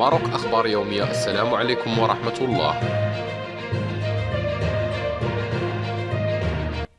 ماروك أخبار يومية السلام عليكم ورحمة الله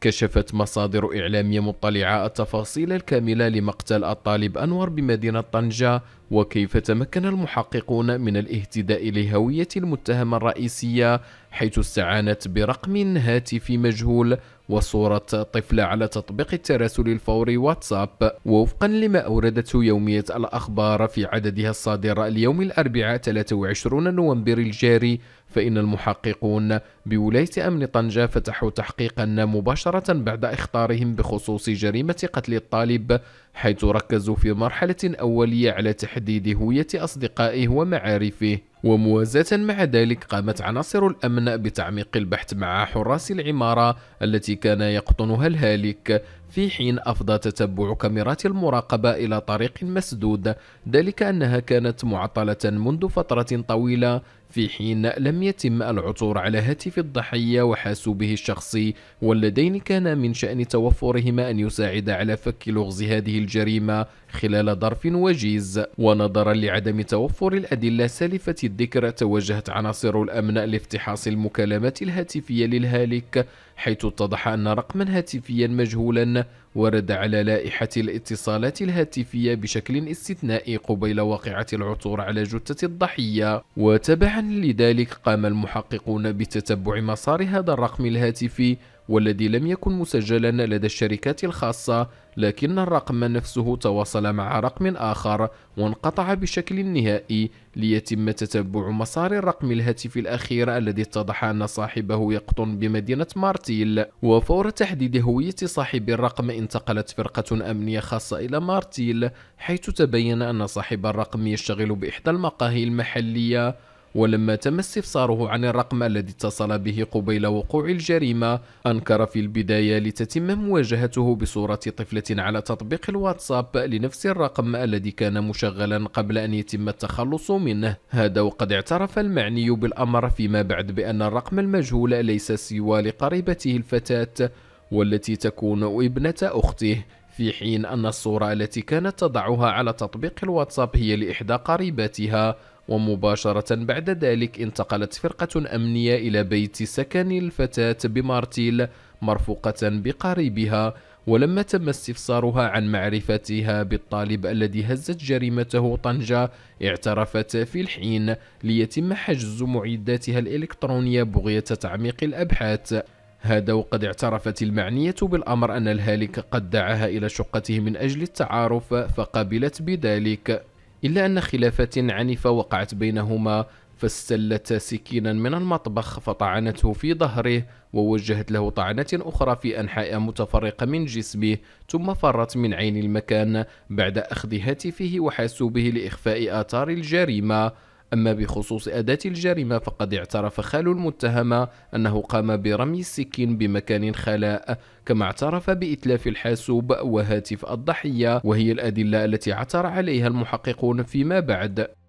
كشفت مصادر إعلامية مطلعة التفاصيل الكاملة لمقتل الطالب أنور بمدينة طنجة وكيف تمكن المحققون من الاهتداء لهوية المتهم الرئيسية حيث استعانت برقم هاتفي مجهول وصورة طفل على تطبيق التراسل الفوري واتساب ووفقا لما أوردته يومية الأخبار في عددها الصادر اليوم الأربعاء 23 نوفمبر الجاري فإن المحققون بولاية أمن طنجة فتحوا تحقيقا مباشرة بعد إخطارهم بخصوص جريمة قتل الطالب حيث ركزوا في مرحلة أولية على تحديد هوية أصدقائه ومعارفه وموازاة مع ذلك قامت عناصر الأمن بتعميق البحث مع حراس العمارة التي كان يقطنها الهالك في حين أفضى تتبع كاميرات المراقبة إلى طريق مسدود ذلك أنها كانت معطلة منذ فترة طويلة في حين لم يتم العثور على هاتف الضحية وحاسوبه الشخصي واللذين كان من شأن توفرهما أن يساعد على فك لغز هذه الجريمة خلال ظرف وجيز ونظرا لعدم توفر الأدلة سالفة الذكر توجهت عناصر الأمن لافتحاص المكالمات الهاتفية للهالك حيث اتضح أن رقما هاتفيا مجهولا ورد على لائحة الاتصالات الهاتفية بشكل استثنائي قبيل واقعة العثور على جثة الضحية وتبعا لذلك قام المحققون بتتبع مسار هذا الرقم الهاتفي والذي لم يكن مسجلا لدى الشركات الخاصة لكن الرقم نفسه تواصل مع رقم آخر وانقطع بشكل نهائي ليتم تتبع مسار الرقم الهاتفي الأخير الذي اتضح أن صاحبه يقطن بمدينة مارتيل وفور تحديد هوية صاحب الرقم انتقلت فرقة أمنية خاصة إلى مارتيل حيث تبين أن صاحب الرقم يشتغل بإحدى المقاهي المحلية ولما تم استفساره عن الرقم الذي اتصل به قبيل وقوع الجريمة أنكر في البداية لتتم مواجهته بصورة طفلة على تطبيق الواتساب لنفس الرقم الذي كان مشغلا قبل أن يتم التخلص منه هذا وقد اعترف المعني بالأمر فيما بعد بأن الرقم المجهول ليس سوى لقريبته الفتاة والتي تكون ابنة أخته في حين أن الصورة التي كانت تضعها على تطبيق الواتساب هي لإحدى قريباتها ومباشرة بعد ذلك انتقلت فرقة أمنية إلى بيت سكن الفتاة بمارتيل مرفوقة بقريبها ولما تم استفسارها عن معرفتها بالطالب الذي هزت جريمته طنجة اعترفت في الحين ليتم حجز معداتها الإلكترونية بغية تعميق الأبحاث هذا وقد اعترفت المعنية بالأمر أن الهالك قد دعاها إلى شقته من أجل التعارف فقبلت بذلك إلا أن خلافات عنيفة وقعت بينهما فاستلت سكينا من المطبخ فطعنته في ظهره ووجهت له طعنة أخرى في أنحاء متفرقة من جسمه ثم فرت من عين المكان بعد أخذ هاتفه وحاسوبه لإخفاء آثار الجريمة أما بخصوص أداة الجريمة فقد اعترف خال المتهم أنه قام برمي السكين بمكان خلاء كما اعترف بإتلاف الحاسوب وهاتف الضحية وهي الأدلة التي عثر عليها المحققون فيما بعد